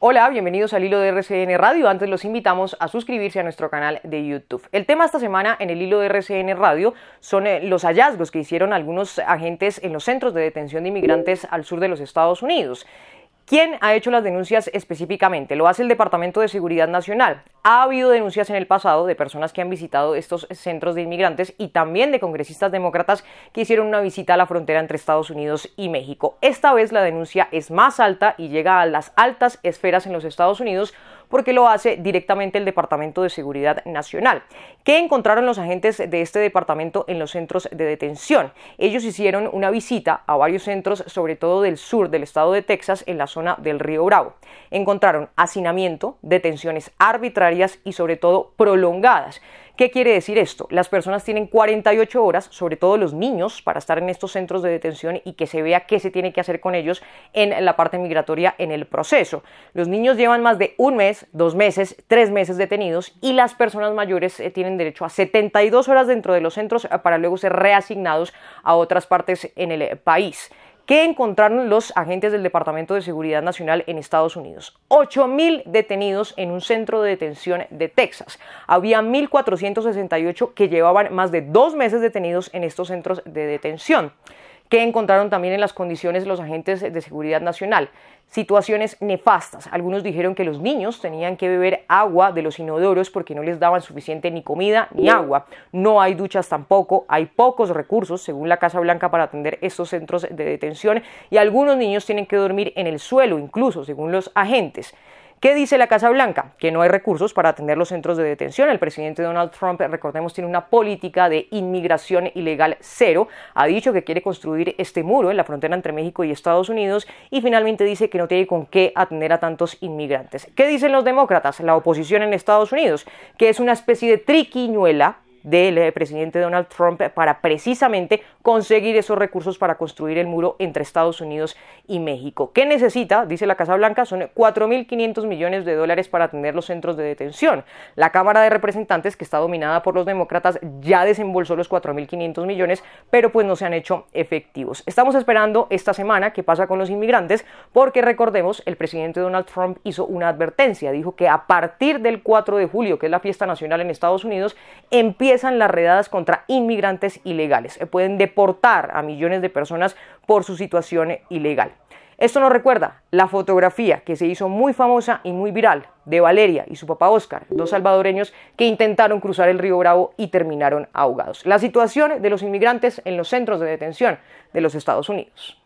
Hola, bienvenidos al hilo de RCN Radio. Antes los invitamos a suscribirse a nuestro canal de YouTube. El tema esta semana en el hilo de RCN Radio son eh, los hallazgos que hicieron algunos agentes en los centros de detención de inmigrantes al sur de los Estados Unidos. ¿Quién ha hecho las denuncias específicamente? Lo hace el Departamento de Seguridad Nacional. Ha habido denuncias en el pasado de personas que han visitado estos centros de inmigrantes y también de congresistas demócratas que hicieron una visita a la frontera entre Estados Unidos y México. Esta vez la denuncia es más alta y llega a las altas esferas en los Estados Unidos porque lo hace directamente el Departamento de Seguridad Nacional. ¿Qué encontraron los agentes de este departamento en los centros de detención? Ellos hicieron una visita a varios centros, sobre todo del sur del estado de Texas, en la zona del río Bravo. Encontraron hacinamiento, detenciones arbitrarias y sobre todo prolongadas. ¿Qué quiere decir esto? Las personas tienen 48 horas, sobre todo los niños, para estar en estos centros de detención y que se vea qué se tiene que hacer con ellos en la parte migratoria en el proceso. Los niños llevan más de un mes, dos meses, tres meses detenidos y las personas mayores eh, tienen derecho a 72 horas dentro de los centros eh, para luego ser reasignados a otras partes en el eh, país. ¿Qué encontraron los agentes del Departamento de Seguridad Nacional en Estados Unidos? 8.000 detenidos en un centro de detención de Texas. Había 1.468 que llevaban más de dos meses detenidos en estos centros de detención que encontraron también en las condiciones los agentes de seguridad nacional. Situaciones nefastas. Algunos dijeron que los niños tenían que beber agua de los inodoros porque no les daban suficiente ni comida ni agua. No hay duchas tampoco. Hay pocos recursos, según la Casa Blanca, para atender estos centros de detención y algunos niños tienen que dormir en el suelo, incluso, según los agentes. ¿Qué dice la Casa Blanca? Que no hay recursos para atender los centros de detención. El presidente Donald Trump, recordemos, tiene una política de inmigración ilegal cero. Ha dicho que quiere construir este muro en la frontera entre México y Estados Unidos y finalmente dice que no tiene con qué atender a tantos inmigrantes. ¿Qué dicen los demócratas, la oposición en Estados Unidos? Que es una especie de triquiñuela del eh, presidente Donald Trump para precisamente conseguir esos recursos para construir el muro entre Estados Unidos y México. ¿Qué necesita? Dice la Casa Blanca, son 4.500 millones de dólares para atender los centros de detención. La Cámara de Representantes, que está dominada por los demócratas, ya desembolsó los 4.500 millones, pero pues no se han hecho efectivos. Estamos esperando esta semana qué pasa con los inmigrantes, porque recordemos, el presidente Donald Trump hizo una advertencia, dijo que a partir del 4 de julio, que es la fiesta nacional en Estados Unidos, empieza empiezan las redadas contra inmigrantes ilegales. Eh, pueden deportar a millones de personas por su situación eh, ilegal. Esto nos recuerda la fotografía que se hizo muy famosa y muy viral de Valeria y su papá Oscar, dos salvadoreños que intentaron cruzar el río Bravo y terminaron ahogados. La situación de los inmigrantes en los centros de detención de los Estados Unidos.